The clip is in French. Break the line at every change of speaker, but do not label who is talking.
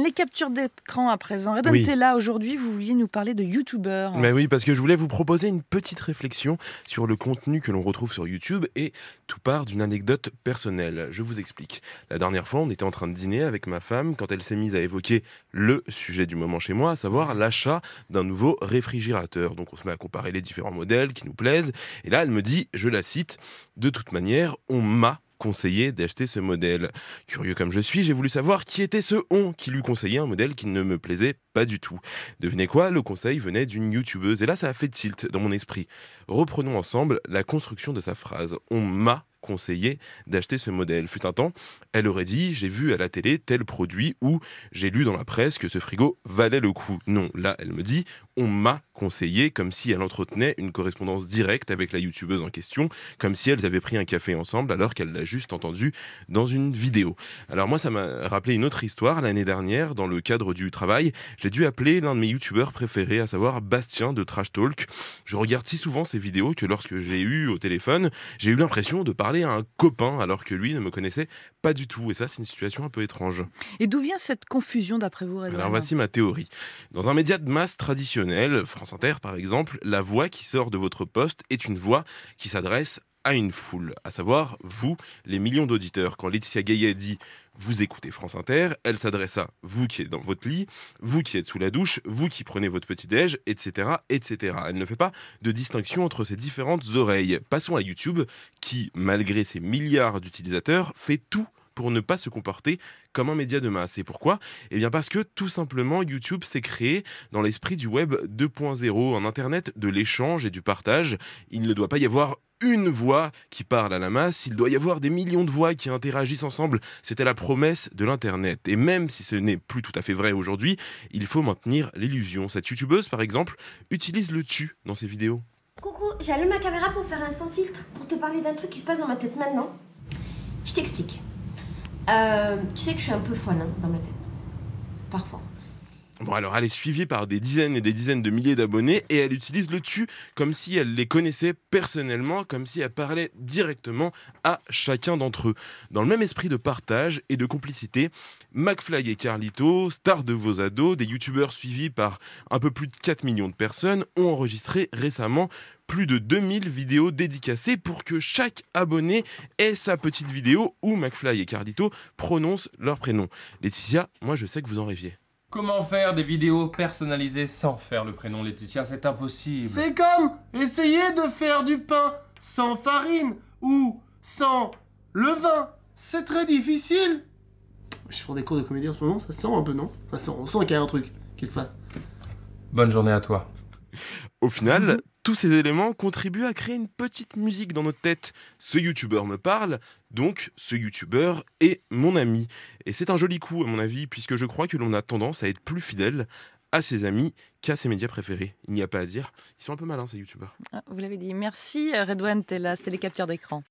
Les captures d'écran à présent. Redon, oui. là aujourd'hui, vous vouliez nous parler de YouTubeurs. Mais oui, parce que je voulais vous proposer une petite réflexion sur le contenu que l'on retrouve sur YouTube et tout part d'une anecdote personnelle. Je vous explique. La dernière fois, on était en train de dîner avec ma femme quand elle s'est mise à évoquer le sujet du moment chez moi, à savoir l'achat d'un nouveau réfrigérateur. Donc on se met à comparer les différents modèles qui nous plaisent. Et là, elle me dit, je la cite, de toute manière, on m'a conseiller d'acheter ce modèle. Curieux comme je suis, j'ai voulu savoir qui était ce on qui lui conseillait un modèle qui ne me plaisait pas du tout. Devinez quoi, le conseil venait d'une youtubeuse, et là ça a fait tilt dans mon esprit. Reprenons ensemble la construction de sa phrase. On m'a conseillé d'acheter ce modèle. Fut un temps, elle aurait dit j'ai vu à la télé tel produit ou j'ai lu dans la presse que ce frigo valait le coup. Non, là elle me dit on m'a conseillé comme si elle entretenait une correspondance directe avec la youtubeuse en question, comme si elles avaient pris un café ensemble alors qu'elle l'a juste entendu dans une vidéo. Alors moi ça m'a rappelé une autre histoire l'année dernière dans le cadre du travail, j'ai dû appeler l'un de mes youtubeurs préférés à savoir Bastien de Trash Talk. Je regarde si souvent ses vidéos que lorsque j'ai eu au téléphone, j'ai eu l'impression de parler à un copain alors que lui ne me connaissait pas du tout et ça c'est une situation un peu étrange. Et d'où vient cette confusion d'après vous Alors voici ma théorie. Dans un média de masse traditionnel France Inter par exemple, la voix qui sort de votre poste est une voix qui s'adresse à une foule, à savoir vous, les millions d'auditeurs. Quand Laetitia Gaillet dit vous écoutez France Inter, elle s'adresse à vous qui êtes dans votre lit, vous qui êtes sous la douche, vous qui prenez votre petit-déj, etc., etc. Elle ne fait pas de distinction entre ces différentes oreilles. Passons à YouTube, qui, malgré ses milliards d'utilisateurs, fait tout pour ne pas se comporter comme un média de masse. Et pourquoi Et eh bien parce que tout simplement YouTube s'est créé dans l'esprit du web 2.0, un internet de l'échange et du partage. Il ne doit pas y avoir une voix qui parle à la masse, il doit y avoir des millions de voix qui interagissent ensemble. C'était la promesse de l'Internet. Et même si ce n'est plus tout à fait vrai aujourd'hui, il faut maintenir l'illusion. Cette youtubeuse, par exemple, utilise le tu dans ses vidéos. Coucou, j'allume ma caméra pour faire un sans filtre, pour te parler d'un truc qui se passe dans ma tête maintenant. Je t'explique. Euh, tu sais que je suis un peu folle hein, dans ma tête, parfois. Bon, alors elle est suivie par des dizaines et des dizaines de milliers d'abonnés et elle utilise le tu comme si elle les connaissait personnellement, comme si elle parlait directement à chacun d'entre eux. Dans le même esprit de partage et de complicité, McFly et Carlito, stars de vos ados, des youtubeurs suivis par un peu plus de 4 millions de personnes, ont enregistré récemment plus de 2000 vidéos dédicacées pour que chaque abonné ait sa petite vidéo où McFly et Carlito prononcent leur prénom. Laetitia, moi je sais que vous en rêviez. Comment faire des vidéos personnalisées sans faire le prénom Laetitia C'est impossible. C'est comme essayer de faire du pain sans farine ou sans levain. C'est très difficile. Je suis des cours de comédie en ce moment, ça sent un peu, non Ça sent, on sent qu'il y a un truc qui se passe. Bonne journée à toi. Au final, tous ces éléments contribuent à créer une petite musique dans notre tête. Ce youtubeur me parle, donc ce youtubeur est mon ami. Et c'est un joli coup à mon avis, puisque je crois que l'on a tendance à être plus fidèle à ses amis qu'à ses médias préférés. Il n'y a pas à dire, ils sont un peu malins ces youtubeurs. Ah, vous l'avez dit, merci Redouane, t'es là, c'était les captures d'écran.